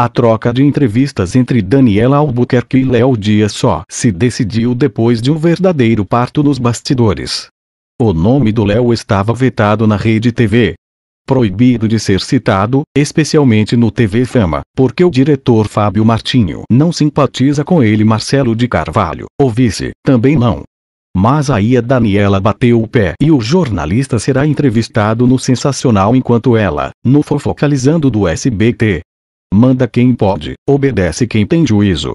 A troca de entrevistas entre Daniela Albuquerque e Léo Dias só se decidiu depois de um verdadeiro parto nos bastidores. O nome do Léo estava vetado na rede TV. Proibido de ser citado, especialmente no TV Fama, porque o diretor Fábio Martinho não simpatiza com ele Marcelo de Carvalho, o vice, também não. Mas aí a Daniela bateu o pé e o jornalista será entrevistado no Sensacional enquanto ela, no Fofocalizando do SBT, manda quem pode, obedece quem tem juízo,